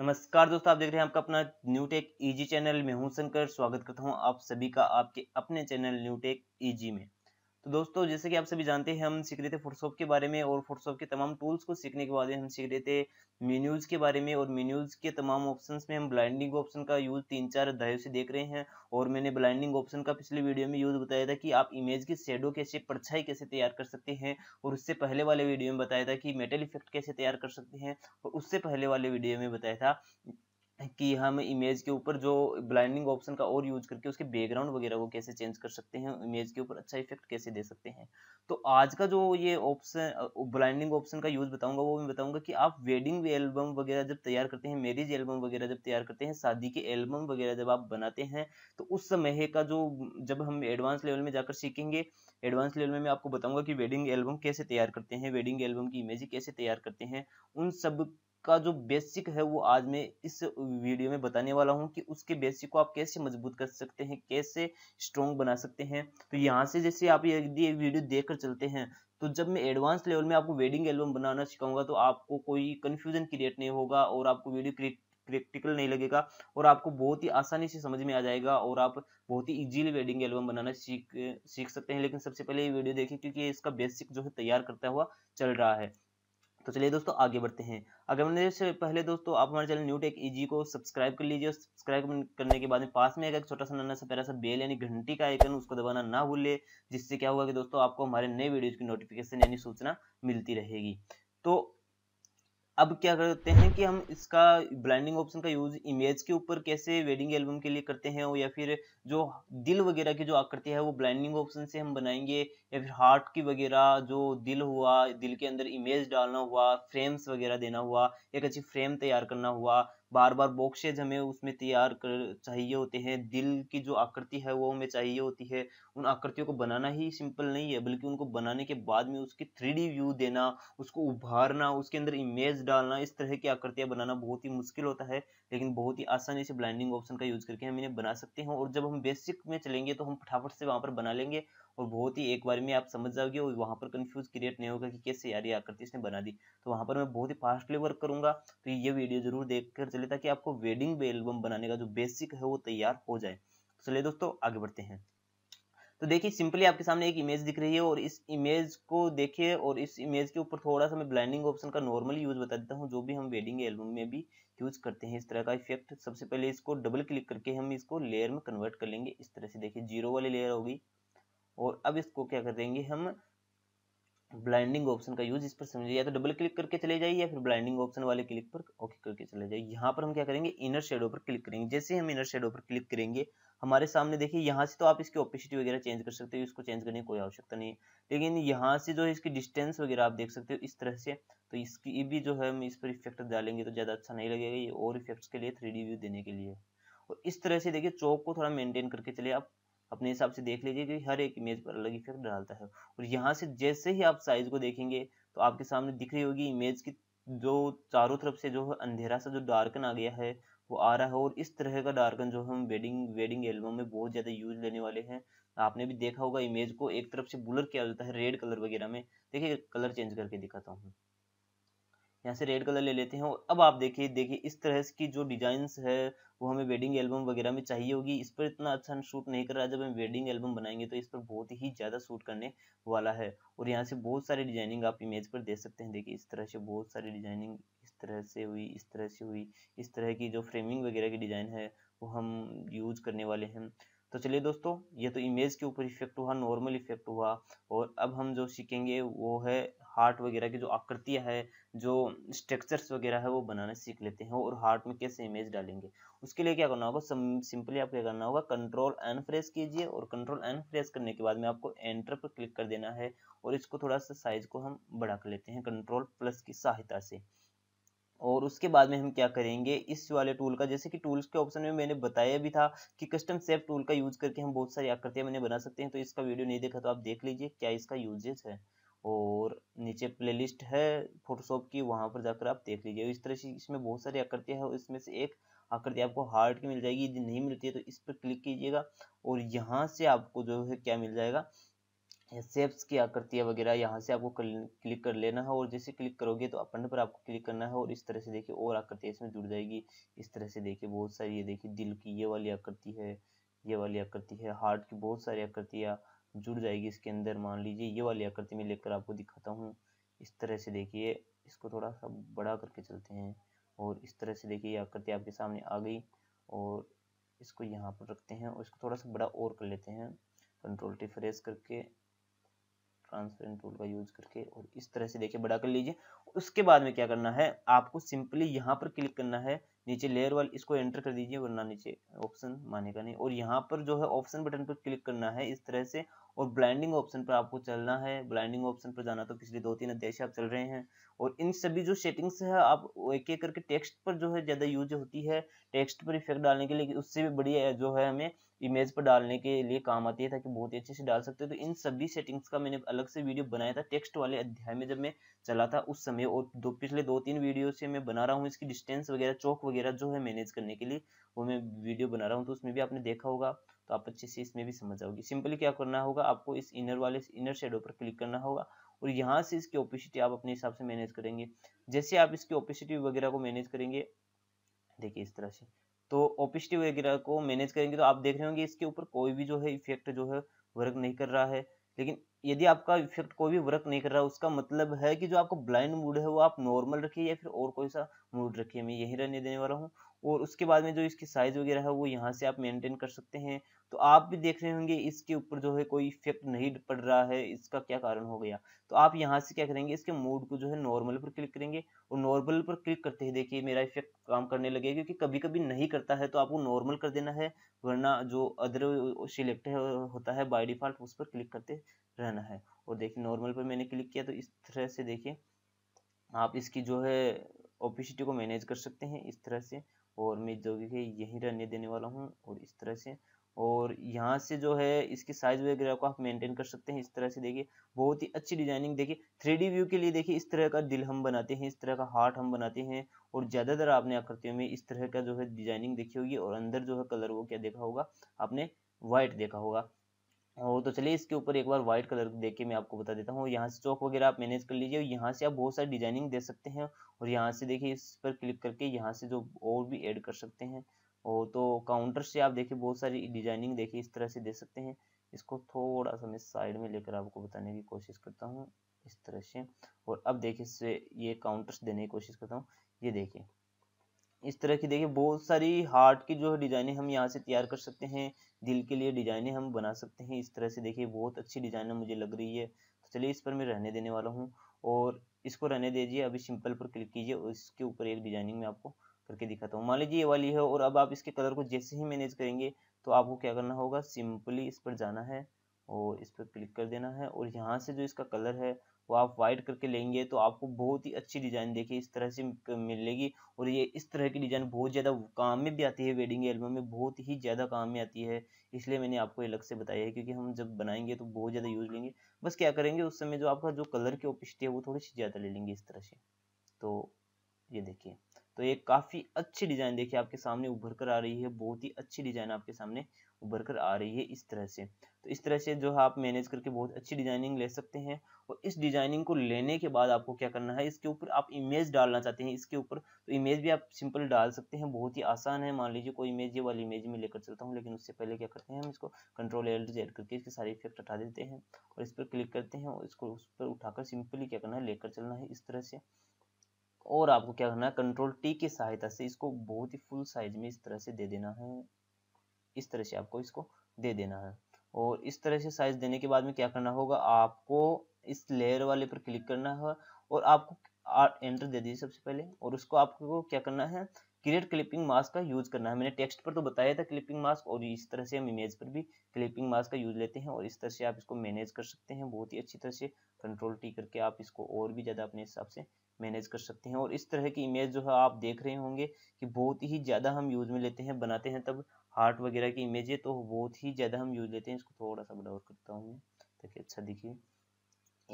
नमस्कार दोस्तों आप देख रहे हैं आपका अपना न्यू टेक ईजी चैनल में हूं शंकर स्वागत करता हूं आप सभी का आपके अपने चैनल न्यू टेक ईजी में तो दोस्तों जैसे कि आप सभी जानते हैं हम सीख रहे थे फोटोशॉप के बारे में और फोटोशॉप के तमाम टूल्स को सीखने के बाद हम सीख रहे थे मेन्यूज़ के बारे में और मेन्यूज़ के तमाम ऑप्शन में हम ब्लाइंडिंग ऑप्शन का यूज़ तीन चार अध्यायों से देख रहे हैं और मैंने ब्लाइंडिंग ऑप्शन का पिछले वीडियो में यूज़ बताया था कि आप इमेज की शेडो कैसे परछाई कैसे तैयार कर सकते हैं और उससे पहले वाले वीडियो में बताया था कि मेटल इफेक्ट कैसे तैयार कर सकते हैं और उससे पहले वाले वीडियो में बताया था कि हम इमेज के ऊपर जो ब्लाइंडिंग ऑप्शन का और यूज करके उसके बैकग्राउंड वगैरह को कैसे चेंज कर सकते हैं इमेज के ऊपर अच्छा इफेक्ट कैसे दे सकते हैं तो आज का जो ये ऑप्शन ब्लाइंडिंग ऑप्शन का यूज बताऊंगा वो मैं बताऊंगा कि आप वेडिंग एल्बम वगैरह जब तैयार करते हैं मैरिज एल्बम वगैरह जब तैयार करते हैं शादी के एल्बम वगैरह जब आप बनाते हैं तो उस समय का जो जब हम एडवांस लेवल में जाकर सीखेंगे एडवांस लेवल में मैं आपको बताऊंगा कि वेडिंग एल्बम कैसे तैयार करते हैं वेडिंग एल्बम की इमेज कैसे तैयार करते हैं उन सब का जो बेसिक है वो आज मैं इस वीडियो में बताने वाला हूँ कि उसके बेसिक को आप कैसे मजबूत कर सकते हैं कैसे स्ट्रोंग बना सकते हैं तो यहाँ से जैसे आप यदि वीडियो देख कर चलते हैं तो जब मैं एडवांस लेवल में आपको वेडिंग एल्बम बनाना सिखाऊंगा तो आपको कोई कन्फ्यूजन क्रिएट नहीं होगा और आपको वीडियो प्रैक्टिकल नहीं लगेगा और आपको बहुत ही आसानी से समझ में आ जाएगा और आप बहुत ही इजीली वेडिंग एल्बम बनाना सीख सीख सकते हैं लेकिन सबसे पहले ये वीडियो देखें क्योंकि इसका बेसिक जो है तैयार करता हुआ चल रहा है तो चलिए दोस्तों आगे बढ़ते हैं अगर मैंने से पहले दोस्तों आप हमारे चैनल न्यू टेक ईजी को सब्सक्राइब कर लीजिए सब्सक्राइब करने के बाद में पास में एक छोटा सा नन्ना सा पैरा सा बेल यानी घंटी का आइकन उसको दबाना ना भूलिए जिससे क्या होगा कि दोस्तों आपको हमारे नए वीडियोज की नोटिफिकेशन यानी सूचना मिलती रहेगी तो अब क्या करते हैं कि हम इसका ब्लाइंडिंग ऑप्शन का यूज़ इमेज के ऊपर कैसे वेडिंग एल्बम के लिए करते हैं या फिर जो दिल वगैरह की जो आकृति है वो ब्लाइंडिंग ऑप्शन से हम बनाएंगे या फिर हार्ट की वगैरह जो दिल हुआ दिल के अंदर इमेज डालना हुआ फ्रेम्स वगैरह देना हुआ एक अच्छी फ्रेम तैयार करना हुआ बार बार बॉक्सेज हमें उसमें तैयार कर चाहिए होते हैं दिल की जो आकृति है वो हमें चाहिए होती है उन आकृतियों को बनाना ही सिंपल नहीं है बल्कि उनको बनाने के बाद में उसकी थ्री व्यू देना उसको उभारना उसके अंदर इमेज डालना इस तरह की आकृतियाँ बनाना बहुत ही मुश्किल होता है लेकिन बहुत ही आसानी से ब्लाइंडिंग ऑप्शन का यूज़ करके हम इन्हें बना सकते हैं और जब हम हम बेसिक में चलेंगे तो हम फटाफट से वहाँ पर बना लेंगे और बहुत ही एक बार में आप समझ जाओगे और वहाँ पर कन्फ्यूज क्रिएट नहीं होगा कि कैसे यार ये आकृति इसने बना दी तो वहाँ पर मैं बहुत ही फास्टली वर्क करूँगा तो ये वीडियो जरूर देख कर चले ताकि आपको वेडिंग एल्बम बनाने का जो बेसिक है वो तैयार हो जाए तो चलिए दोस्तों आगे बढ़ते हैं तो देखिए सिंपली आपके सामने एक इमेज दिख रही है और इस इमेज को देखिए और इस इमेज के ऊपर थोड़ा सा मैं ब्लाइंडिंग ऑप्शन का नॉर्मल यूज़ बता देता हूँ जो भी हम वेडिंग एल्बम में भी यूज़ करते हैं इस तरह का इफेक्ट सबसे पहले इसको डबल क्लिक करके हम इसको लेयर में कन्वर्ट कर लेंगे इस तरह से देखिए जीरो वाली लेयर होगी और अब इसको क्या कर देंगे हम ब्लाइंडिंग ऑप्शन का यूज इस पर समझिए या तो डबल क्लिक करके चले जाइए या फिर ब्लाइंडिंग ऑप्शन वाले क्लिक पर ओके करके चले जाइए यहाँ पर हम क्या करेंगे इनर शेडो पर क्लिक करेंगे जैसे हम इनर शेडो पर क्लिक करेंगे हमारे सामने देखिए यहाँ से तो आप इसकी ओपेसिटी वगैरह चेंज कर सकते हो इसको चेंज करने की कोई आवश्यकता नहीं है लेकिन यहाँ से जो है इसकी डिस्टेंस वगैरह आप देख सकते हो इस तरह से तो इसकी भी जो है हम इस पर इफेक्ट डालेंगे तो ज़्यादा अच्छा नहीं लगेगा ये और इफेक्ट्स के लिए थ्री व्यू देने के लिए और इस तरह से देखिए चौक को थोड़ा मेंटेन करके चलिए आप अपने हिसाब से देख लीजिए कि हर एक इमेज पर अलग इफेक्ट डालता है और यहाँ से जैसे ही आप साइज को देखेंगे तो आपके सामने दिख रही होगी इमेज की जो चारों तरफ से जो अंधेरा सा जो डार्कन आ गया है वो आ रहा है और इस तरह का डार्कन जो हम वेडिंग वेडिंग एल्बम में बहुत ज़्यादा यूज लेने वाले हैं आपने भी देखा होगा इमेज को एक तरफ से ब्लर किया जाता है रेड कलर वगैरह में देखिए कलर चेंज करके दिखाता हूँ यहाँ से रेड कलर ले लेते हैं और अब आप देखिए देखिए इस तरह की जो डिजाइन है वो हमें वेडिंग एल्बम वगैरह में चाहिए होगी इस पर इतना अच्छा शूट नहीं कर रहा जब हम वेडिंग एल्बम बनाएंगे तो इस पर बहुत ही ज़्यादा शूट करने वाला है और यहाँ से बहुत सारी डिजाइनिंग आप इमेज पर देख सकते हैं देखिए इस तरह से बहुत सारी डिजाइनिंग इस तरह से हुई इस तरह से हुई इस तरह की जो फ्रेमिंग वगैरह की डिज़ाइन है वो हम यूज करने वाले हैं तो चलिए दोस्तों ये तो इमेज के ऊपर इफेक्ट हुआ नॉर्मल इफेक्ट हुआ और अब हम जो सीखेंगे वो है हार्ट वगैरह की जो आकृतियाँ है जो स्ट्रक्चर्स वगैरह है वो बनाना सीख लेते हैं और हार्ट में कैसे इमेज डालेंगे उसके लिए क्या करना होगा सिंपली आपको क्या करना होगा कंट्रोल एन फ्रेस कीजिए और कंट्रोल एन फ्रेस करने के बाद में आपको एंटर पर क्लिक कर देना है और इसको थोड़ा सा साइज को हम बढ़ा कर लेते हैं कंट्रोल प्लस की सहायता से और उसके बाद में हम क्या करेंगे इस वाले टूल का जैसे कि टूल्स के ऑप्शन में मैंने बताया भी था कि कस्टम सेप टूल का यूज़ करके हम बहुत सारी आकृतियां मैंने बना सकते हैं तो इसका वीडियो नहीं देखा तो आप देख लीजिए क्या इसका यूजेज है और नीचे प्लेलिस्ट है फोटोशॉप की वहाँ पर जाकर आप देख लीजिए इस तरह से इसमें बहुत सारी आकृतियाँ हैं इसमें से एक आकृति आपको हार्ट की मिल जाएगी यदि नहीं मिलती है तो इस पर क्लिक कीजिएगा और यहाँ से आपको जो है क्या मिल जाएगा सेप्स की आकृतियाँ वगैरह यहाँ से आपको क्लिक कर लेना है और जैसे क्लिक करोगे तो अपन पर आपको क्लिक करना है और इस तरह से देखिए और आकृतियाँ इसमें जुड़ जाएगी इस तरह से देखिए बहुत सारी ये देखिए दिल की ये वाली आकृति है ये वाली आकृति है हार्ट की बहुत सारी आकृतियाँ जुड़ जाएगी इसके अंदर मान लीजिए ये वाली आकृति में लेकर आपको दिखाता हूँ इस तरह से देखिए इसको थोड़ा सा बड़ा करके चलते हैं और इस तरह से देखिए ये आकृति आपके सामने आ गई और इसको यहाँ पर रखते हैं और इसको थोड़ा सा बड़ा और कर लेते हैं कंट्रोल टी फ्रेस करके ट्रांसपेरेंट टूल का यूज करके और इस तरह से देखिए बड़ा कर लीजिए उसके बाद में क्या करना है आपको सिंपली यहाँ पर क्लिक करना है नीचे लेयर वाल इसको एंटर कर दीजिए वरना नीचे ऑप्शन मानेगा नहीं और यहाँ पर जो है ऑप्शन बटन पर क्लिक करना है इस तरह से और ब्लाइंडिंग ऑप्शन पर आपको चलना है ब्लाइंडिंग ऑप्शन पर जाना तो पिछले दो तीन अध्याय से आप चल रहे हैं और इन सभी जो सेटिंग्स है आप एक एक करके टेक्स्ट पर जो है ज़्यादा यूज होती है टेक्स्ट पर इफेक्ट डालने के लिए उससे भी बढ़िया जो है हमें इमेज पर डालने के लिए काम आती है ताकि बहुत ही अच्छे से डाल सकते हो तो इन सभी सेटिंग्स का मैंने अलग से वीडियो बनाया था टेक्स्ट वाले अध्याय में जब मैं चला था उस समय और दो पिछले दो तीन वीडियो से मैं बना रहा हूँ इसकी डिस्टेंस वगैरह चौक वगैरह जो है मैनेज करने के लिए वो मैं वीडियो बना रहा हूँ तो उसमें भी आपने देखा होगा तो आप अच्छे से इसमें भी समझ जाओगे सिंपली क्या करना होगा आपको इस इनर वाले इनर शेडो पर क्लिक करना होगा और यहाँ से इसकी ओपेसिटी आप अपने हिसाब से मैनेज करेंगे जैसे आप इसकी ओपेसिटी वगैरह को मैनेज करेंगे देखिए इस तरह से तो ओपेसिटी वगैरह को मैनेज करेंगे तो आप देख रहे होंगे इसके ऊपर कोई भी जो है इफेक्ट जो है वर्क नहीं कर रहा है लेकिन यदि आपका इफेक्ट कोई भी वर्क नहीं कर रहा उसका मतलब है कि जो आपका ब्लाइंड मूड है वो आप नॉर्मल रखिए या फिर और कोई सा मूड रखिए मैं यही रहने देने वाला हूँ और उसके बाद में जो इसकी साइज़ वगैरह है वो यहाँ से आप मेंटेन कर सकते हैं तो आप भी देख रहे होंगे इसके ऊपर जो है कोई इफेक्ट नहीं पड़ रहा है इसका क्या कारण हो गया तो आप यहाँ से क्या करेंगे इसके मोड को जो है नॉर्मल पर क्लिक करेंगे और नॉर्मल पर क्लिक करते ही देखिए मेरा इफेक्ट काम करने लगेगा क्योंकि कभी कभी नहीं करता है तो आपको नॉर्मल कर देना है वरना जो अदर सिलेक्ट होता है बाई डिफ़ॉल्ट उस पर क्लिक करते रहना है और देखिए नॉर्मल पर मैंने क्लिक किया तो इस तरह से देखिए आप इसकी जो है ओपिसिटी को मैनेज कर सकते हैं इस तरह से और मैं जो के यहीं रहने देने वाला हूँ और इस तरह से और यहाँ से जो है इसकी साइज वगैरह को आप मेंटेन कर सकते हैं इस तरह से देखिए बहुत ही अच्छी डिजाइनिंग देखिए थ्री व्यू के लिए देखिए इस तरह का दिल हम बनाते हैं इस तरह का हार्ट हम बनाते हैं और ज़्यादातर आपने आकृतियों में इस तरह का जो है डिजाइनिंग देखी होगी और अंदर जो है कलर वो क्या देखा होगा आपने व्हाइट देखा होगा और तो चलिए इसके ऊपर एक बार व्हाइट कलर देख के मैं आपको बता देता हूँ यहाँ से चौक वगैरह आप मैनेज कर लीजिए और यहाँ से आप बहुत सारी डिजाइनिंग दे सकते हैं और यहाँ से देखिए इस पर क्लिक करके यहाँ से जो और भी ऐड कर सकते हैं और तो काउंटर से आप देखिए बहुत सारी डिजाइनिंग देखिए इस तरह से दे सकते हैं इसको थोड़ा सा मैं साइड में लेकर आपको बताने की कोशिश करता हूँ इस तरह से और अब देखिए इससे ये काउंटर्स देने की कोशिश करता हूँ ये देखिए इस तरह की देखिए बहुत सारी हार्ट की जो डिज़ाइनें हम यहाँ से तैयार कर सकते हैं दिल के लिए डिज़ाइनें हम बना सकते हैं इस तरह से देखिए बहुत अच्छी डिज़ाइन मुझे लग रही है तो चलिए इस पर मैं रहने देने वाला हूँ और इसको रहने दीजिए अभी सिंपल पर क्लिक कीजिए और इसके ऊपर एक डिज़ाइनिंग में आपको करके दिखाता हूँ मान लीजिए ये वाली है और अब आप इसके कलर को जैसे ही मैनेज करेंगे तो आपको क्या करना होगा सिंपली इस पर जाना है और इस पर क्लिक कर देना है और यहाँ से जो इसका कलर है वो आप वाइट करके लेंगे तो आपको बहुत ही अच्छी डिज़ाइन देखिए इस तरह से मिलेगी और ये इस तरह की डिज़ाइन बहुत ज़्यादा काम में भी आती है वेडिंग एल्बम में बहुत ही ज़्यादा काम में आती है इसलिए मैंने आपको अलग से बताया है क्योंकि हम जब बनाएंगे तो बहुत ज़्यादा यूज लेंगे बस क्या करेंगे उस समय जो आपका जो कलर की ओपिस्टी है वो थोड़ी सी ज़्यादा ले लेंगे इस तरह से तो ये देखिए तो ये काफ़ी अच्छी डिज़ाइन देखिए आपके सामने उभर कर आ रही है बहुत ही अच्छी डिज़ाइन आपके सामने उभर कर आ रही है इस तरह से तो इस तरह से जो है आप मैनेज करके बहुत अच्छी डिजाइनिंग ले सकते हैं और इस डिजाइनिंग को लेने के बाद आपको क्या करना है इसके ऊपर आप इमेज डालना चाहते हैं इसके ऊपर तो इमेज भी आप सिंपल डाल सकते हैं बहुत ही आसान है मान लीजिए कोई इमेज ये वाली इमेज में लेकर चलता हूँ लेकिन उससे पहले क्या करते हैं हम इसको कंट्रोल एल जेड करके इसके सारे इफेक्ट हटा देते हैं और इस पर क्लिक करते हैं और इसको उस पर उठाकर सिंपली क्या करना है लेकर चलना है इस तरह से और आपको क्या करना है कंट्रोल टी की सहायता से इसको बहुत ही फुल साइज में इस तरह से दे देना है इस तरह से आपको इसको दे देना है और इस तरह से साइज देने के बाद में क्या करना होगा आपको इस लेयर वाले पर क्लिक करना है और आपको एंटर दे दीजिए सबसे पहले और उसको आपको क्या करना है क्रिएट क्लिपिंग मास्क का यूज करना है मैंने टेक्स्ट पर तो बताया था क्लिपिंग मास्क और इस तरह से हम इमेज पर भी क्लिपिंग मास्क का यूज लेते हैं और इस तरह से आप इसको मैनेज कर सकते हैं बहुत ही अच्छी तरह से कंट्रोल टी करके आप इसको और भी ज़्यादा अपने हिसाब से मैनेज कर सकते हैं और इस तरह की इमेज जो है आप देख रहे होंगे कि बहुत ही ज़्यादा हम यूज में लेते हैं बनाते हैं तब हार्ट वगैरह की इमेज है तो बहुत ही ज़्यादा हम यूज लेते हैं इसको थोड़ा सा बड़ा और करता हूँ मैं ताकि अच्छा दिखे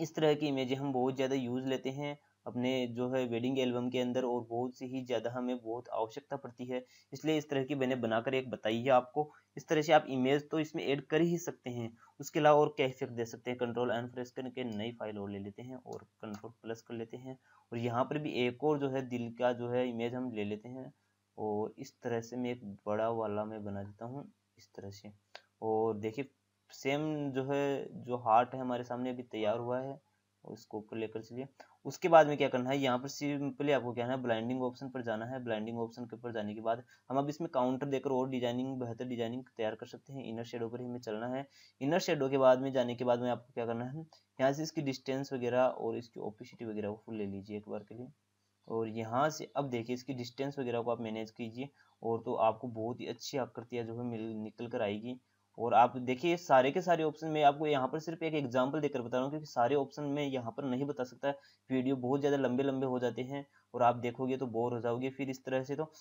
इस तरह की इमेज हम बहुत ज़्यादा यूज़ लेते हैं अपने जो है वेडिंग एल्बम के अंदर और बहुत ही ज़्यादा हमें बहुत आवश्यकता पड़ती है इसलिए इस तरह की मैंने बनाकर एक बताई है आपको इस तरह से आप इमेज तो इसमें ऐड कर ही सकते हैं उसके अलावा और क्या इफेक्ट दे सकते हैं कंट्रोल एंड प्रेस करके नई फाइल और ले लेते हैं और कंट्रोल प्लस कर लेते हैं और यहाँ पर भी एक और जो है दिल का जो है इमेज हम ले लेते हैं और तो इस तरह से मैं एक बड़ा वाला मैं बना देता हूँ इस तरह से और देखिए सेम जो है जो हार्ट है हमारे सामने अभी तैयार हुआ है उसको ऊपर लेकर चलिए उसके बाद में क्या करना है यहाँ पर सिंपली आपको क्या है ब्लाइंडिंग ऑप्शन पर जाना है ब्लाइंडिंग ऑप्शन के ऊपर जाने के बाद हम अब इसमें काउंटर देकर और डिजाइनिंग बेहतर डिजाइनिंग तैयार कर सकते हैं इनर शेडो पर ही हमें चलना है इनर शेडो के बाद में जाने के बाद में आपको क्या करना है यहाँ से इसकी डिस्टेंस वगैरह और इसकी ओपिसिटी वगैरह वो फुल ले लीजिए एक बार के लिए और यहाँ से अब देखिए इसकी डिस्टेंस वगैरह को आप मैनेज कीजिए और तो आपको बहुत ही अच्छी आकृतियाँ जो है मिल निकल कर आएगी और आप देखिए सारे के सारे ऑप्शन में आपको यहाँ पर सिर्फ एक एग्जाम्पल देकर बता रहा हूँ क्योंकि सारे ऑप्शन में यहाँ पर नहीं बता सकता वीडियो बहुत ज़्यादा लंबे लंबे हो जाते हैं और आप देखोगे तो बोर हो जाओगे फिर इस तरह से तो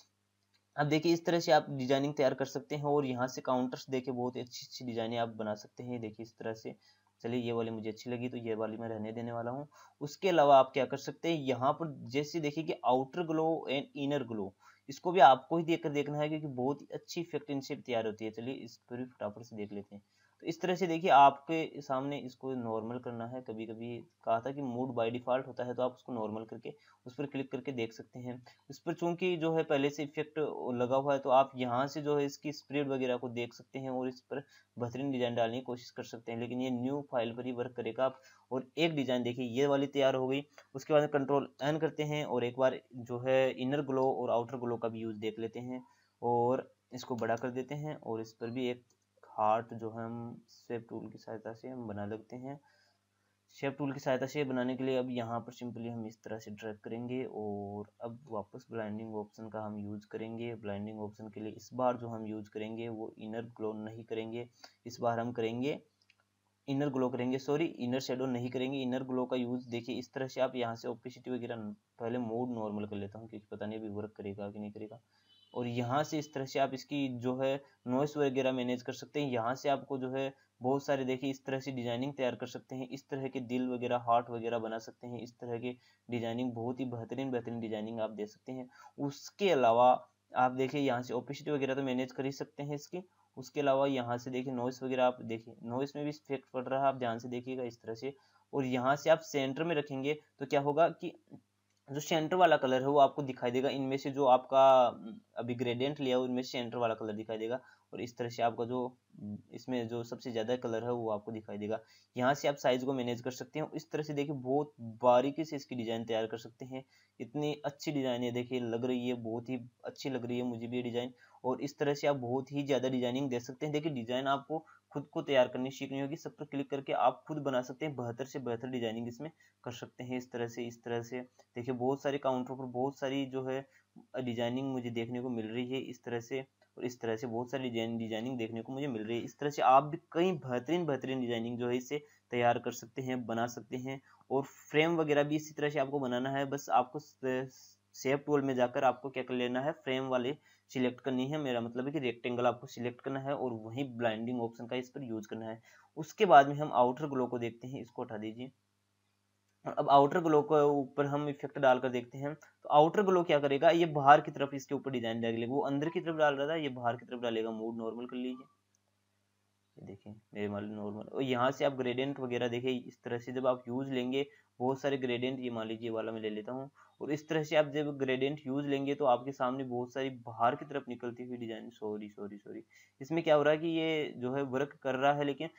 अब देखिए इस तरह से आप डिजाइनिंग तैयार कर सकते हैं और यहाँ से काउंटर्स देखे बहुत अच्छी अच्छी डिजाइने आप बना सकते हैं देखिए इस तरह से चलिए ये वाली मुझे अच्छी लगी तो ये वाली मैं रहने देने वाला हूँ उसके अलावा आप क्या कर सकते हैं यहाँ पर जैसे देखिए कि outer glow and inner glow इसको भी आपको ही देख कर देखना है क्योंकि बहुत ही अच्छी इफेक्ट इनसे तैयार होती है चलिए इस पर भी फटाफट से देख लेते हैं तो इस तरह से देखिए आपके सामने इसको नॉर्मल करना है कभी कभी कहा था कि मूड बाय डिफ़ॉल्ट होता है तो आप उसको नॉर्मल करके उस पर क्लिक करके देख सकते हैं इस पर चूंकि जो है पहले से इफेक्ट लगा हुआ है तो आप यहाँ से जो है इसकी स्प्रेड वगैरह को देख सकते हैं और इस पर बेहतरीन डिज़ाइन डालने की कोशिश कर सकते हैं लेकिन ये न्यू फाइल पर ही वर्क करेगा आप और एक डिज़ाइन देखिए ये वाली तैयार हो गई उसके बाद कंट्रोल एन करते हैं और एक बार जो है इनर ग्लो और आउटर ग्लो का भी यूज़ देख लेते हैं और इसको बड़ा कर देते हैं और इस पर भी एक हार्ट जो है हम शेप टूल की सहायता से हम बना लेते हैं शेप टूल की सहायता से बनाने के लिए अब यहाँ पर सिंपली हम इस तरह से ड्रैग करेंगे और अब वापस ब्लाइंडिंग ऑप्शन का हम यूज़ करेंगे ब्लाइंडिंग ऑप्शन के लिए इस बार जो हम यूज़ करेंगे वो इनर ग्लो नहीं करेंगे इस बार हम करेंगे इनर ग्लो करेंगे सॉरी इनर शेडो नहीं करेंगे इनर ग्लो का यूज़ देखिए इस तरह से आप यहाँ से ओपेसिटी वगैरह पहले मोड नॉर्मल कर लेता हूँ क्योंकि पता नहीं अभी वर्क करेगा कि नहीं करेगा और यहाँ से इस तरह से आप इसकी जो है नॉइस वगैरह मैनेज कर सकते हैं यहाँ से आपको जो है बहुत सारे देखिए इस तरह से डिजाइनिंग तैयार कर सकते हैं इस तरह के दिल वगैरह हार्ट वगैरह बना सकते हैं इस तरह के डिजाइनिंग बहुत ही बेहतरीन बेहतरीन डिजाइनिंग आप दे सकते हैं उसके अलावा आप देखिए यहाँ से ओपेसिटी वगैरह तो मैनेज कर ही सकते हैं इसकी उसके अलावा यहाँ से देखिए नॉइस वगैरह आप देखिए नॉइस में भी इफेक्ट पड़ रहा है आप ध्यान से देखिएगा इस तरह से और यहाँ से आप सेंटर में रखेंगे तो क्या होगा कि जो सेंटर वाला कलर है वो आपको दिखाई देगा इनमें से जो आपका अभी ग्रेडियंट लिया उनमें से सेंटर वाला कलर दिखाई देगा और इस तरह से आपका जो इसमें जो सबसे ज़्यादा कलर है वो आपको दिखाई देगा यहाँ से आप साइज़ को मैनेज कर सकते हैं इस तरह से देखिए बहुत बारीकी से इसकी डिज़ाइन तैयार कर सकते हैं इतनी अच्छी डिज़ाइन है देखिए लग रही है बहुत ही अच्छी लग रही है मुझे भी ये डिज़ाइन और इस तरह से आप बहुत ही ज़्यादा डिज़ाइनिंग दे सकते हैं देखिए डिज़ाइन आपको खुद को तैयार करनी सीखनी होगी सब पर क्लिक करके आप खुद बना सकते हैं बेहतर से बेहतर डिजाइनिंग इसमें कर सकते हैं इस तरह से इस तरह से देखिए बहुत सारे काउंटरों पर बहुत सारी जो है डिजाइनिंग मुझे देखने को मिल रही है इस तरह से और इस तरह से बहुत सारी डिजाइन डिजाइनिंग देखने को मुझे मिल रही है इस तरह से आप भी कई बेहतरीन बेहतरीन डिजाइनिंग जो है इसे तैयार कर सकते हैं बना सकते हैं और फ्रेम वगैरह भी इसी तरह से आपको बनाना है बस आपको सेप टूल में जाकर आपको क्या कर लेना है फ्रेम वाले सिलेक्ट करनी है मेरा मतलब है कि रेक्टेंगल आपको सिलेक्ट करना है और वही ब्लाइंडिंग ऑप्शन का इस पर यूज करना है उसके बाद में हम आउटर ग्लो को देखते हैं इसको हटा दीजिए अब आउटर ग्लो के ऊपर हम इफेक्ट डालकर देखते हैं तो आउटर ग्लो क्या करेगा ये बाहर की तरफ इसके ऊपर डिजाइन डालेगा वो अंदर की तरफ डाल रहा था ये बाहर की तरफ डालेगा मूड नॉर्मल कर लीजिए देखिए मेरे मान नॉर्मल और यहाँ से आप ग्रेडियंट वगैरह देखिए इस तरह से जब आप यूज लेंगे बहुत सारे ग्रेडियंट ये मान लीजिए वाला मैं ले लेता हूँ और इस तरह से आप जब ग्रेडियंट यूज लेंगे तो आपके सामने बहुत सारी बाहर की तरफ निकलती हुई डिजाइन सॉरी सॉरी सॉरी इसमें क्या हो रहा है कि ये जो है वर्क कर रहा है लेकिन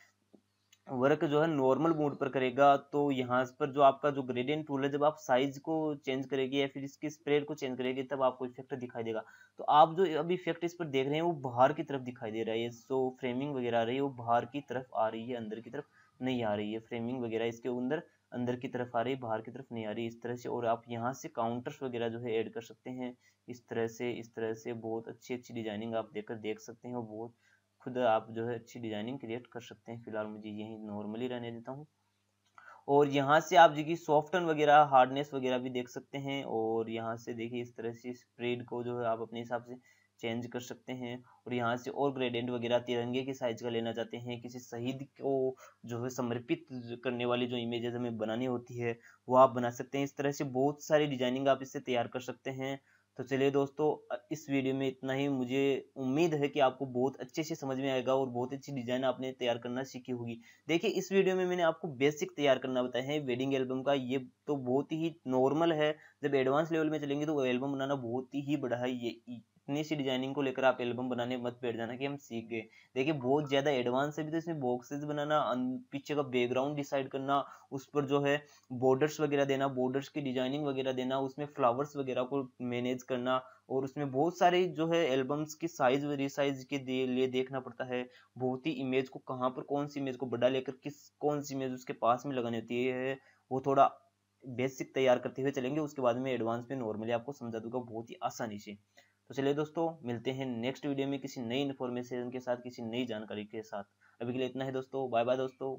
वर्क जो है नॉर्मल मोड पर करेगा तो यहाँ पर जो आपका जो ग्रेडियंट टूल है जब आप साइज को चेंज करेंगे या फिर इसके स्प्रेड को चेंज करेंगे तब आपको इफेक्ट दिखाई देगा तो आप जो अभी इफेक्ट इस पर देख रहे हैं वो बाहर की तरफ दिखाई दे रहा है जो फ्रेमिंग वगैरह आ रही है वो बाहर की तरफ आ रही है अंदर की तरफ नहीं आ रही है फ्रेमिंग वगैरह इसके अंदर अंदर की तरफ आ रही बाहर की तरफ नहीं आ रही इस तरह से और आप यहाँ से काउंटर्स वगैरह जो है ऐड कर सकते हैं इस तरह से इस तरह से बहुत अच्छी अच्छी डिजाइनिंग आप देखकर देख सकते हैं और बहुत खुद आप जो है अच्छी डिजाइनिंग क्रिएट कर सकते हैं फिलहाल मुझे यही नॉर्मली रहने देता हूँ और यहाँ से आप जो कि सॉफ्टन वगैरह हार्डनेस वगैरह भी देख सकते हैं और यहाँ से देखिए इस तरह से स्प्रेड को जो है आप अपने हिसाब से चेंज कर सकते हैं और यहाँ से और ग्रेडेंट वगैरह तिरंगे के साइज का लेना चाहते हैं किसी शहीद को जो है समर्पित करने वाली जो इमेजेस हमें बनानी होती है वो आप बना सकते हैं इस तरह से बहुत सारी डिजाइनिंग आप इससे तैयार कर सकते हैं तो चलिए दोस्तों इस वीडियो में इतना ही मुझे उम्मीद है कि आपको बहुत अच्छे से समझ में आएगा और बहुत अच्छी डिज़ाइन आपने तैयार करना सीखी होगी देखिए इस वीडियो में मैंने आपको बेसिक तैयार करना बताया है वेडिंग एल्बम का ये तो बहुत ही नॉर्मल है जब एडवांस लेवल में चलेंगे तो एल्बम बनाना बहुत ही बड़ा है ये इतनी सी डिजाइनिंग को लेकर आप एल्बम बनाने मत बैठ जाना कि हम सीख गए देखिए बहुत ज़्यादा एडवांस है भी तो इसमें बॉक्सेस बनाना पीछे का बैकग्राउंड डिसाइड करना उस पर जो है बॉर्डर्स वगैरह देना बॉर्डर्स की डिजाइनिंग वगैरह देना उसमें फ्लावर्स वगैरह को मैनेज करना और उसमें बहुत सारे जो है एल्बम्स की साइज व रिसाइज के लिए देखना पड़ता है बहुत ही इमेज को कहाँ पर कौन सी इमेज को बड़ा लेकर किस कौन सी इमेज उसके पास में लगानी होती है वो थोड़ा बेसिक तैयार करते हुए चलेंगे उसके बाद में एडवांस में नॉर्मली आपको समझा दूंगा बहुत ही आसानी से तो चलिए दोस्तों मिलते हैं नेक्स्ट वीडियो में किसी नई इन्फॉर्मेशन के साथ किसी नई जानकारी के साथ अभी के लिए इतना है दोस्तों बाय बाय दोस्तों